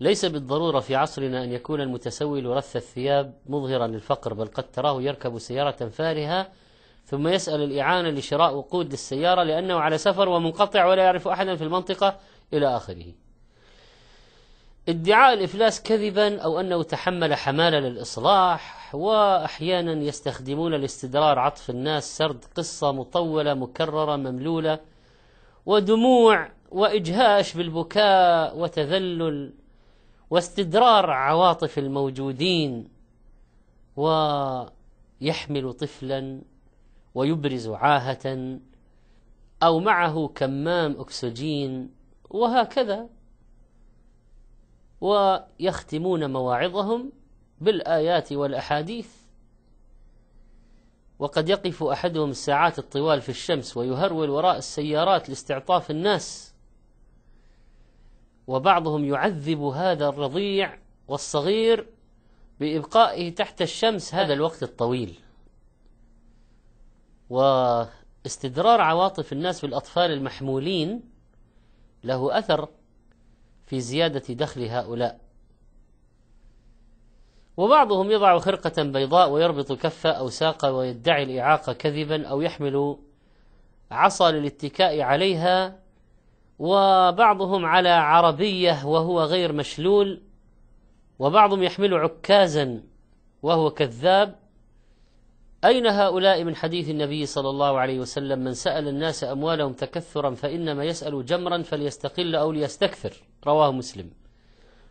ليس بالضرورة في عصرنا أن يكون المتسول رث الثياب مظهرا للفقر بل قد تراه يركب سيارة فارهة ثم يسأل الإعانة لشراء وقود للسيارة لأنه على سفر ومنقطع ولا يعرف أحدا في المنطقة إلى آخره ادعاء الإفلاس كذبا أو أنه تحمل حمالة للإصلاح وأحيانا يستخدمون الاستدرار عطف الناس سرد قصة مطولة مكررة مملولة ودموع وإجهاش بالبكاء وتذلل واستدرار عواطف الموجودين ويحمل طفلا ويبرز عاهة أو معه كمام أكسجين وهكذا ويختمون مواعظهم بالآيات والأحاديث وقد يقف أحدهم الساعات الطوال في الشمس ويهرول وراء السيارات لاستعطاف الناس وبعضهم يعذب هذا الرضيع والصغير بإبقائه تحت الشمس هذا الوقت الطويل واستدرار عواطف الناس بالأطفال المحمولين له أثر في زيادة دخل هؤلاء وبعضهم يضع خرقة بيضاء ويربط كفه أو ساقه ويدعي الإعاقة كذبا أو يحمل عصا للاتكاء عليها وبعضهم على عربية وهو غير مشلول وبعضهم يحمل عكازا وهو كذاب أين هؤلاء من حديث النبي صلى الله عليه وسلم من سأل الناس أموالهم تكثرا فإنما يسأل جمرا فليستقل أو ليستكثر رواه مسلم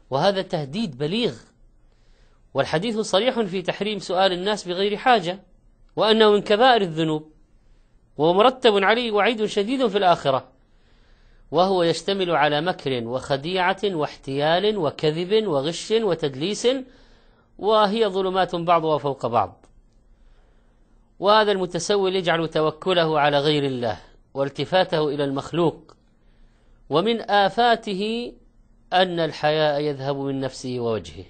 وهذا تهديد بليغ والحديث صريح في تحريم سؤال الناس بغير حاجة وأنه من كبائر الذنوب ومرتب عليه وعيد شديد في الآخرة وهو يشتمل على مكر وخديعة واحتيال وكذب وغش وتدليس وهي ظلمات بعضها فوق بعض وهذا المتسول يجعل توكله على غير الله والتفاته إلى المخلوق ومن آفاته أن الحياء يذهب من نفسه ووجهه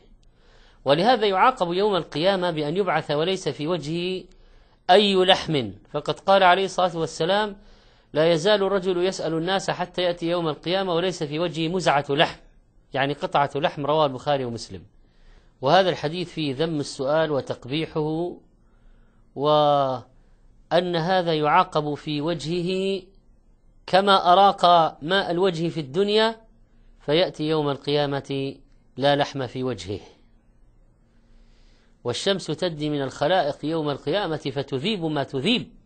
ولهذا يعاقب يوم القيامة بأن يبعث وليس في وجهه أي لحم فقد قال عليه الصلاة والسلام لا يزال الرجل يسأل الناس حتى يأتي يوم القيامة وليس في وجهه مزعة لحم يعني قطعة لحم رواه البخاري ومسلم وهذا الحديث فيه ذم السؤال وتقبيحه وأن هذا يعاقب في وجهه كما أراق ماء الوجه في الدنيا فيأتي يوم القيامة لا لحم في وجهه والشمس تدي من الخلائق يوم القيامة فتذيب ما تذيب